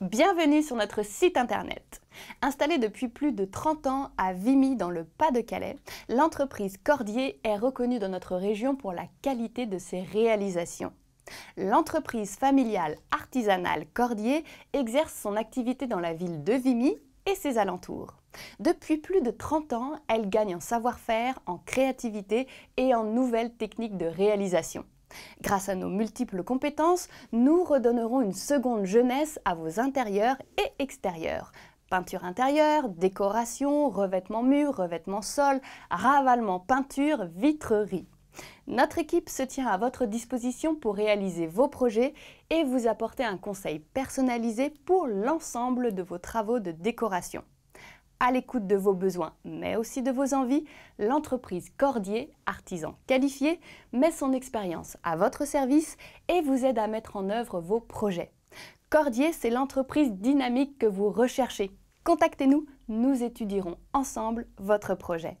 Bienvenue sur notre site internet. Installée depuis plus de 30 ans à Vimy dans le Pas-de-Calais, l'entreprise Cordier est reconnue dans notre région pour la qualité de ses réalisations. L'entreprise familiale artisanale Cordier exerce son activité dans la ville de Vimy et ses alentours. Depuis plus de 30 ans, elle gagne en savoir-faire, en créativité et en nouvelles techniques de réalisation. Grâce à nos multiples compétences, nous redonnerons une seconde jeunesse à vos intérieurs et extérieurs. Peinture intérieure, décoration, revêtement mur, revêtement sol, ravalement peinture, vitrerie. Notre équipe se tient à votre disposition pour réaliser vos projets et vous apporter un conseil personnalisé pour l'ensemble de vos travaux de décoration à l'écoute de vos besoins, mais aussi de vos envies, l'entreprise Cordier, artisan qualifié, met son expérience à votre service et vous aide à mettre en œuvre vos projets. Cordier, c'est l'entreprise dynamique que vous recherchez. Contactez-nous, nous étudierons ensemble votre projet.